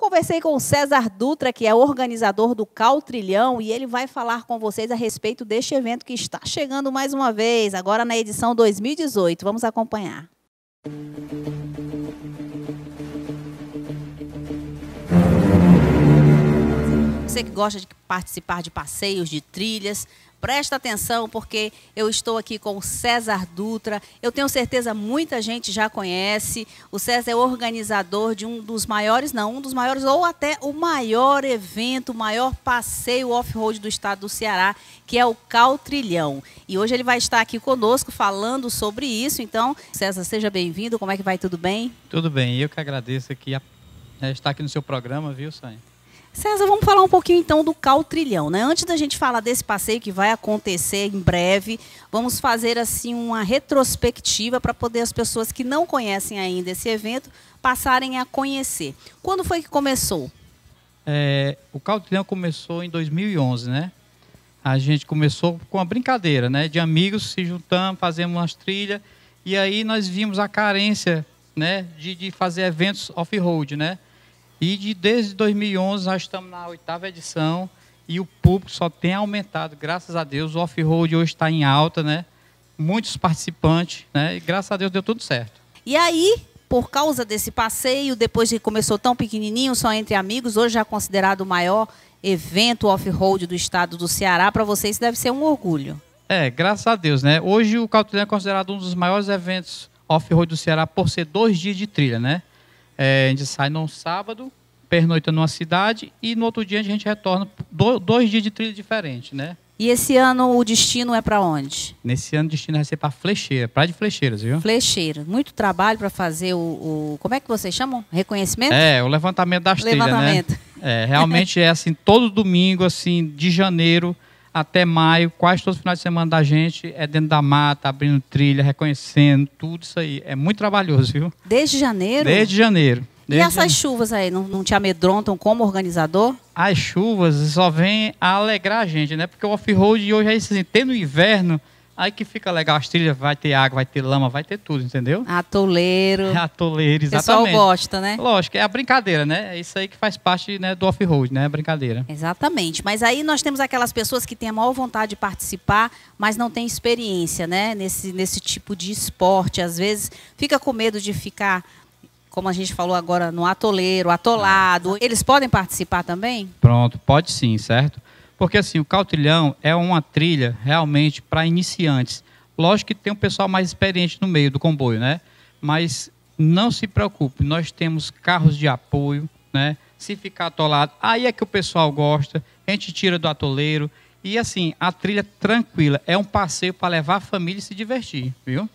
eu conversei com o César Dutra, que é organizador do Cal Trilhão, e ele vai falar com vocês a respeito deste evento que está chegando mais uma vez, agora na edição 2018. Vamos acompanhar. Você que gosta de participar de passeios, de trilhas, Presta atenção, porque eu estou aqui com o César Dutra. Eu tenho certeza muita gente já conhece. O César é organizador de um dos maiores, não, um dos maiores, ou até o maior evento, o maior passeio off-road do estado do Ceará, que é o Caltrilhão. E hoje ele vai estar aqui conosco falando sobre isso. Então, César, seja bem-vindo. Como é que vai? Tudo bem? Tudo bem. Eu que agradeço aqui a... Né, estar aqui no seu programa, viu, Sanha? César, vamos falar um pouquinho então do Trilhão, né? Antes da gente falar desse passeio que vai acontecer em breve, vamos fazer assim uma retrospectiva para poder as pessoas que não conhecem ainda esse evento passarem a conhecer. Quando foi que começou? É, o Trilhão começou em 2011, né? A gente começou com uma brincadeira, né? De amigos se juntando, fazendo umas trilhas e aí nós vimos a carência, né? De, de fazer eventos off-road, né? E de, desde 2011 nós estamos na oitava edição e o público só tem aumentado, graças a Deus. O off-road hoje está em alta, né? Muitos participantes, né? E graças a Deus deu tudo certo. E aí, por causa desse passeio, depois que começou tão pequenininho, só entre amigos, hoje já é considerado o maior evento off-road do estado do Ceará, para vocês deve ser um orgulho. É, graças a Deus, né? Hoje o Caltulina é considerado um dos maiores eventos off-road do Ceará por ser dois dias de trilha, né? É, a gente sai num sábado, pernoita numa cidade e no outro dia a gente retorna dois dias de trilha diferente, né? E esse ano o destino é para onde? Nesse ano o destino vai ser para Flecheira, Praia de Flecheiras, viu? Flecheira. Muito trabalho para fazer o, o, Como é que vocês chamam? Reconhecimento? É, o levantamento das levantamento. trilhas, né? Levantamento. É, realmente é assim, todo domingo, assim, de janeiro, até maio, quase todos os finais de semana da gente é dentro da mata, abrindo trilha, reconhecendo, tudo isso aí. É muito trabalhoso, viu? Desde janeiro? Desde janeiro. Desde e essas janeiro. chuvas aí, não, não te amedrontam como organizador? As chuvas só vêm a alegrar a gente, né? Porque o off-road hoje é esse tem assim, tendo inverno, Aí que fica legal, as trilhas vai ter água, vai ter lama, vai ter tudo, entendeu? Atoleiro. Atoleiro, exatamente. O pessoal gosta, né? Lógico, é a brincadeira, né? É isso aí que faz parte né, do off-road, né? A brincadeira. Exatamente. Mas aí nós temos aquelas pessoas que têm a maior vontade de participar, mas não têm experiência, né? Nesse, nesse tipo de esporte. Às vezes fica com medo de ficar como a gente falou agora, no atoleiro, atolado, é. eles podem participar também? Pronto, pode sim, certo? Porque assim, o Caltrilhão é uma trilha realmente para iniciantes. Lógico que tem um pessoal mais experiente no meio do comboio, né? Mas não se preocupe, nós temos carros de apoio, né? Se ficar atolado, aí é que o pessoal gosta, a gente tira do atoleiro. E assim, a trilha tranquila, é um passeio para levar a família e se divertir, viu?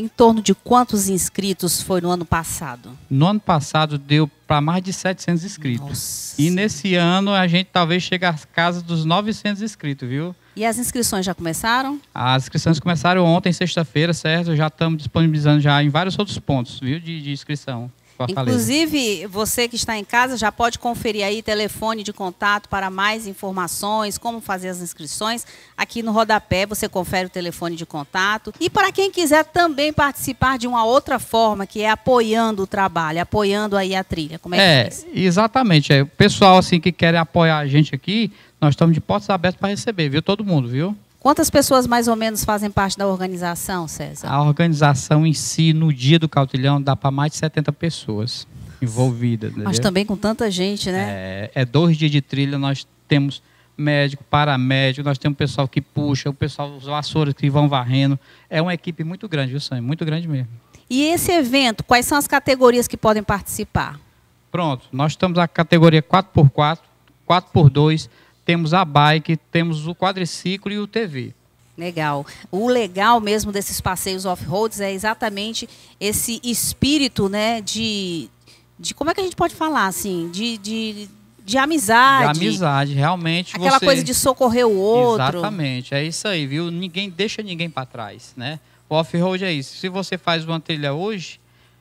Em torno de quantos inscritos foi no ano passado? No ano passado deu para mais de 700 inscritos. Nossa. E nesse ano a gente talvez chegue à casa dos 900 inscritos, viu? E as inscrições já começaram? As inscrições começaram ontem, sexta-feira, certo? Já estamos disponibilizando já em vários outros pontos, viu, de, de inscrição. Fortaleza. Inclusive, você que está em casa já pode conferir aí telefone de contato para mais informações, como fazer as inscrições. Aqui no rodapé você confere o telefone de contato. E para quem quiser também participar de uma outra forma, que é apoiando o trabalho, apoiando aí a trilha. Como é, é que faz? Exatamente. É, o pessoal assim que quer apoiar a gente aqui, nós estamos de portas abertas para receber, viu? Todo mundo, viu? Quantas pessoas mais ou menos fazem parte da organização, César? A organização em si, no dia do cautilhão, dá para mais de 70 pessoas envolvidas. Mas também com tanta gente, né? É, é dois dias de trilha, nós temos médico, paramédico, nós temos pessoal que puxa, o pessoal, os vassouras que vão varrendo. É uma equipe muito grande, viu, Sam? Muito grande mesmo. E esse evento, quais são as categorias que podem participar? Pronto, nós estamos na categoria 4x4, 4x2, temos a bike, temos o quadriciclo e o TV. Legal. O legal mesmo desses passeios off-roads é exatamente esse espírito, né, de, de como é que a gente pode falar assim, de, de, de amizade. De amizade, realmente. Aquela você... coisa de socorrer o outro. Exatamente, é isso aí, viu? Ninguém deixa ninguém para trás, né? O off-road é isso. Se você faz uma trilha hoje,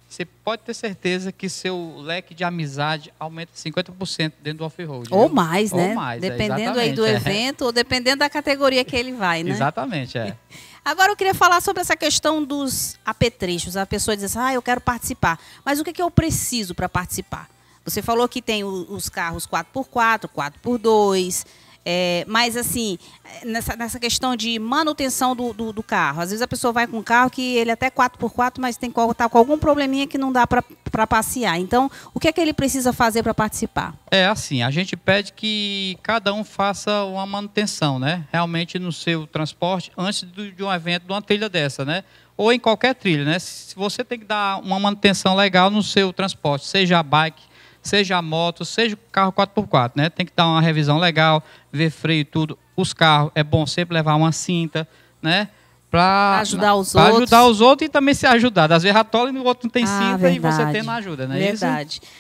você pode ter certeza que seu leque de amizade aumenta 50% dentro do off-road. Ou viu? mais, né? ou né? Mais, é, dependendo é, aí do é. evento ou dependendo da categoria que ele vai, né? Exatamente, é. Agora eu queria falar sobre essa questão dos apetrechos. A pessoa diz assim, ah, eu quero participar. Mas o que, é que eu preciso para participar? Você falou que tem os carros 4x4, 4x2, é, mas, assim, nessa, nessa questão de manutenção do, do, do, carro. Às vezes a pessoa vai com um carro que ele é até 4x4, mas tem que tá com algum probleminha que não dá para passear. Então, o que é que ele precisa fazer para participar? É assim, a gente pede que cada um faça uma manutenção, né? Realmente no seu transporte, antes do, de um evento, de uma trilha dessa, né? Ou em qualquer trilha, né? Se você tem que dar uma manutenção legal no seu transporte, seja a bike, seja a moto, seja o carro 4x4, né? Tem que dar uma revisão legal, ver freio e tudo. Os carros, é bom sempre levar uma cinta, né? Para ajudar os pra outros. ajudar os outros e também se ajudar. Às vezes ratola e o outro não tem ah, cinta verdade. e você tem não ajuda, né? Verdade. Isso?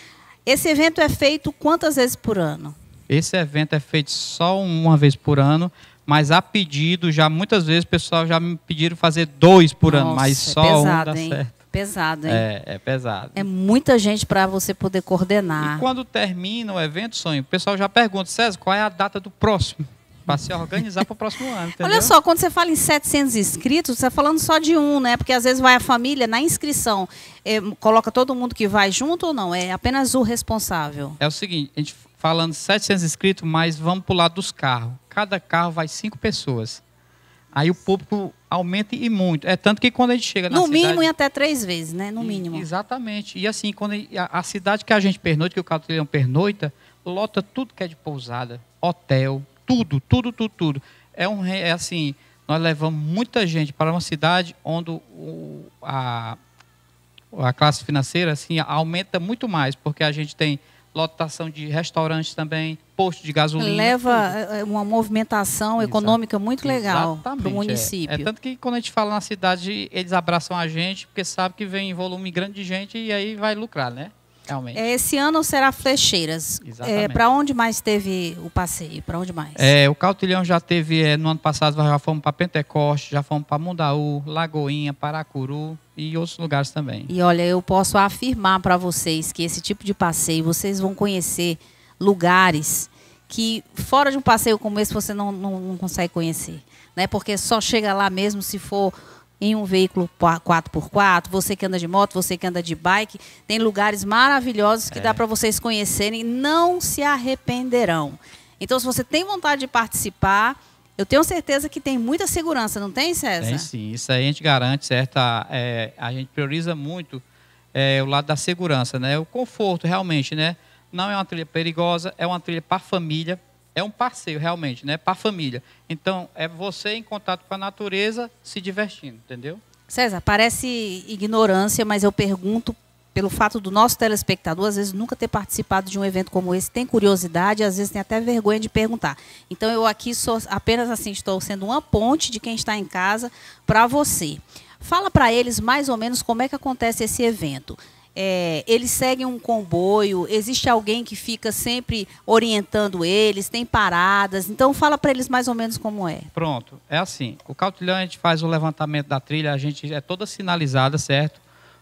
Esse evento é feito quantas vezes por ano? Esse evento é feito só uma vez por ano, mas a pedido, já muitas vezes o pessoal já me pediram fazer dois por Nossa, ano, mas é só é pesado, um dá hein? certo pesado, hein? É, é pesado. É muita gente para você poder coordenar. E quando termina o evento, Sonho, o pessoal já pergunta, César, qual é a data do próximo? para se organizar para o próximo ano. Entendeu? Olha só, quando você fala em 700 inscritos, você está falando só de um, né? Porque às vezes vai a família na inscrição, é, coloca todo mundo que vai junto ou não? É apenas o responsável? É o seguinte, a gente falando 700 inscritos, mas vamos para o lado dos carros. Cada carro vai cinco pessoas. Aí o público aumenta e muito. É tanto que quando a gente chega na no cidade... No mínimo e é até três vezes, né? No mínimo. E, exatamente. E assim, quando a, a, cidade que a gente pernoita, que o Catulhão pernoita, lota tudo que é de pousada, hotel, tudo, tudo, tudo, tudo. É, um, é assim, nós levamos muita gente para uma cidade onde o, a, a classe financeira assim, aumenta muito mais, porque a gente tem lotação de restaurantes também, posto de gasolina. Leva tudo. É, é, uma movimentação econômica Exato. muito legal para o é. município. É. é. tanto que quando a gente fala na cidade, eles abraçam a gente, porque sabe que vem em volume grande de gente e aí vai lucrar, né? Realmente. É, esse ano será Flecheiras. É, para onde mais teve o passeio? Para onde mais? É, o Cautilhão já teve, é, no ano passado já fomos para Pentecoste, já fomos para Mundaú, Lagoinha, Paracuru e outros lugares também. E olha, eu posso afirmar para vocês que esse tipo de passeio, vocês vão conhecer lugares que fora de um passeio como esse você não, não, não consegue conhecer. Né? Porque só chega lá mesmo se for em um veículo 4x4, você que anda de moto, você que anda de bike, tem lugares maravilhosos que é. dá para vocês conhecerem, não se arrependerão. Então, se você tem vontade de participar, eu tenho certeza que tem muita segurança, não tem, César? Tem sim, isso aí a gente garante, certa. É, a gente prioriza muito é, o lado da segurança, né? O conforto, realmente, né? Não é uma trilha perigosa, é uma trilha para família é um passeio realmente, né? Para a família. Então, é você em contato com a natureza, se divertindo, entendeu? César, parece ignorância, mas eu pergunto pelo fato do nosso telespectador, às vezes, nunca ter participado de um evento como esse, tem curiosidade, às vezes tem até vergonha de perguntar. Então, eu aqui sou apenas assim, estou sendo uma ponte de quem está em casa para você. Fala para eles mais ou menos como é que acontece esse evento. É, eles seguem um comboio, existe alguém que fica sempre orientando eles, tem paradas. Então, fala para eles mais ou menos como é. Pronto, é assim. O Cautilhão a gente faz o levantamento da trilha, a gente é toda sinalizada, certo?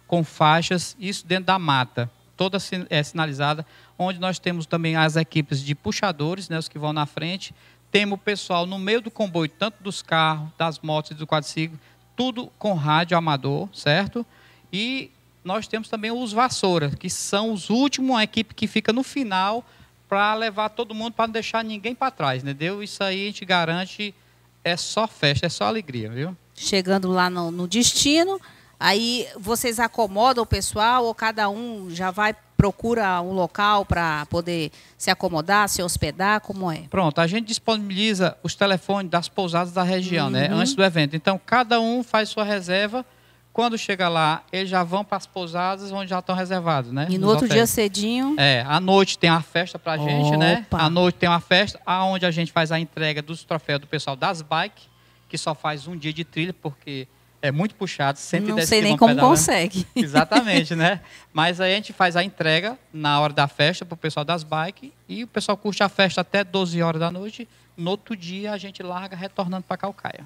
Com faixas, isso dentro da mata, toda é sinalizada, onde nós temos também as equipes de puxadores, né, os que vão na frente. Temos o pessoal no meio do comboio, tanto dos carros, das motos e do quadriciclo, tudo com rádio amador, certo? E nós temos também os Vassouras, que são os últimos, a equipe que fica no final para levar todo mundo, para não deixar ninguém para trás, entendeu? Isso aí a gente garante, é só festa, é só alegria, viu? Chegando lá no, no destino, aí vocês acomodam o pessoal ou cada um já vai procura um local para poder se acomodar, se hospedar, como é? Pronto, a gente disponibiliza os telefones das pousadas da região, né? uhum. né, antes do evento. Então cada um faz sua reserva quando chega lá, eles já vão para as pousadas onde já estão reservados, né? E no outro hotéis. dia cedinho. É, à noite tem uma festa para a gente, né? À noite tem uma festa aonde a gente faz a entrega dos troféus do pessoal das bikes, que só faz um dia de trilha, porque é muito puxado, 110 Não sei nem como pedalando. consegue. Exatamente, né? Mas aí a gente faz a entrega na hora da festa para o pessoal das bikes e o pessoal curte a festa até 12 horas da noite. No outro dia a gente larga retornando para Calcaia.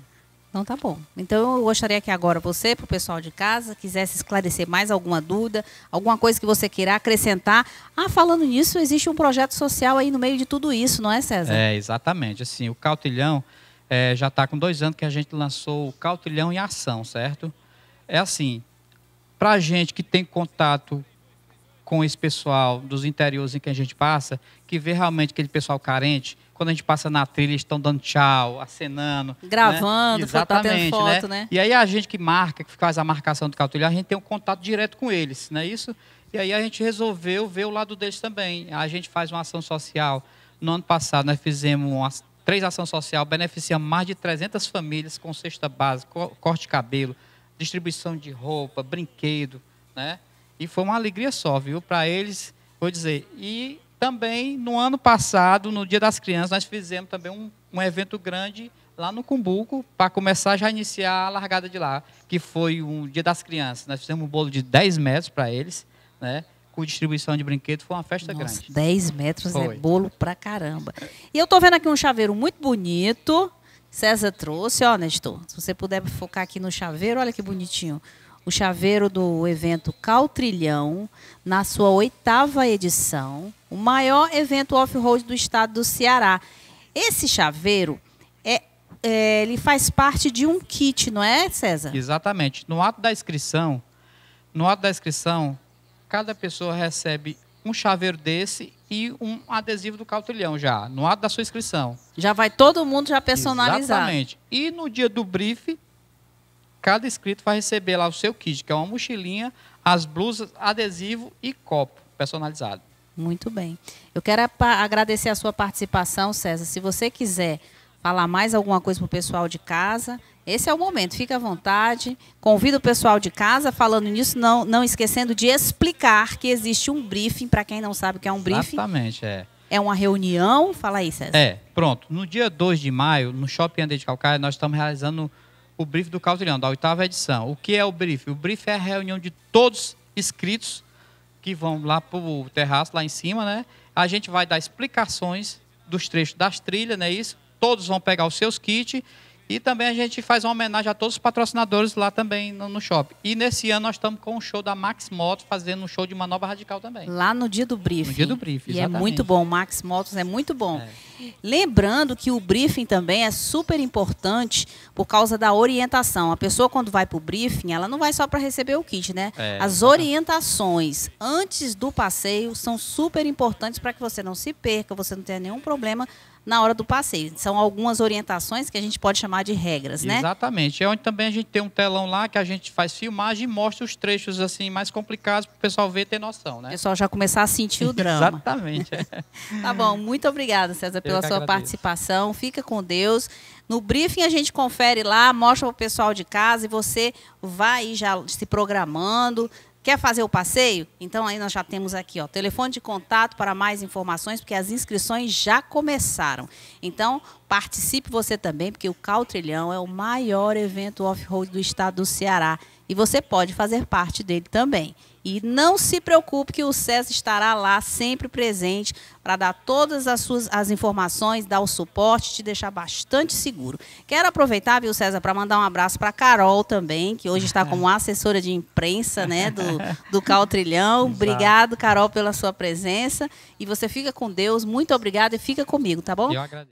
Então tá bom. Então eu gostaria que agora você, para o pessoal de casa, quisesse esclarecer mais alguma dúvida, alguma coisa que você queira acrescentar. Ah, falando nisso, existe um projeto social aí no meio de tudo isso, não é, César? É, exatamente. Assim, o Cautilhão é, já está com dois anos que a gente lançou o Cautilhão em Ação, certo? É assim, para a gente que tem contato com esse pessoal dos interiores em que a gente passa, que vê realmente aquele pessoal carente, quando a gente passa na trilha, eles estão dando tchau, acenando. Né? Gravando, tá né? Exatamente, foto, né? né? E aí a gente que marca, que faz a marcação do cartulho, a gente tem um contato direto com eles, não é isso? E aí a gente resolveu ver o lado deles também. A gente faz uma ação social. No ano passado, nós fizemos três ações sociais, beneficiamos mais de 300 famílias com cesta básica, corte de cabelo, distribuição de roupa, brinquedo, né? E foi uma alegria só, viu? Para eles, vou dizer. E também, no ano passado, no Dia das Crianças, nós fizemos também um, um evento grande lá no Cumbuco, para começar já a iniciar a largada de lá, que foi um Dia das Crianças. Nós fizemos um bolo de 10 metros para eles, né? com distribuição de brinquedos, foi uma festa Nossa, grande. 10 metros é foi. é bolo para caramba. E eu estou vendo aqui um chaveiro muito bonito. César trouxe, ó, Nestor. Se você puder focar aqui no chaveiro, olha que bonitinho o chaveiro do evento Caltrilhão, na sua oitava edição, o maior evento off-road do estado do Ceará. Esse chaveiro é, é, ele faz parte de um kit, não é, César? Exatamente. No ato da inscrição, no ato da inscrição, cada pessoa recebe um chaveiro desse e um adesivo do Caltrilhão já, no ato da sua inscrição. Já vai todo mundo já personalizado. Exatamente. E no dia do briefing Cada inscrito vai receber lá o seu kit, que é uma mochilinha, as blusas, adesivo e copo personalizado. Muito bem. Eu quero agradecer a sua participação, César. Se você quiser falar mais alguma coisa para o pessoal de casa, esse é o momento. Fique à vontade. Convido o pessoal de casa, falando nisso, não, não esquecendo de explicar que existe um briefing, para quem não sabe o que é um briefing. Exatamente, é. É uma reunião? Fala aí, César. É, pronto. No dia 2 de maio, no Shopping André de Calcaia, nós estamos realizando o briefing do Cautilhão, da oitava edição. O que é o briefing? O briefing é a reunião de todos inscritos que vão lá para o terraço, lá em cima, né? A gente vai dar explicações dos trechos das trilhas, né? Isso. Todos vão pegar os seus kits e também a gente faz uma homenagem a todos os patrocinadores lá também no, no shopping. E nesse ano nós estamos com o show da Max Motos, fazendo um show de manobra radical também. Lá no dia do briefing. No dia do briefing, exatamente. E é muito bom, Max Motos é muito bom. É. Lembrando que o briefing também é super importante por causa da orientação. A pessoa quando vai para o briefing, ela não vai só para receber o kit, né? É, As orientações antes do passeio são super importantes para que você não se perca, você não tenha nenhum problema na hora do passeio. São algumas orientações que a gente pode chamar de regras, né? Exatamente. É onde também a gente tem um telão lá que a gente faz filmagem e mostra os trechos assim mais complicados para o pessoal ver e ter noção, né? O pessoal já começar a sentir o drama. Exatamente. tá bom, muito obrigada, César, pela sua agradeço. participação. Fica com Deus. No briefing a gente confere lá, mostra para o pessoal de casa e você vai já se programando, Quer fazer o passeio? Então aí nós já temos aqui, ó, telefone de contato para mais informações, porque as inscrições já começaram. Então, Participe você também, porque o Caltrilhão é o maior evento off-road do estado do Ceará. E você pode fazer parte dele também. E não se preocupe que o César estará lá sempre presente para dar todas as suas as informações, dar o suporte, te deixar bastante seguro. Quero aproveitar, viu, César, para mandar um abraço para a Carol também, que hoje está como assessora de imprensa né, do, do Caltrilhão. Obrigado, Carol, pela sua presença. E você fica com Deus. Muito obrigada e fica comigo, tá bom? Eu agradeço.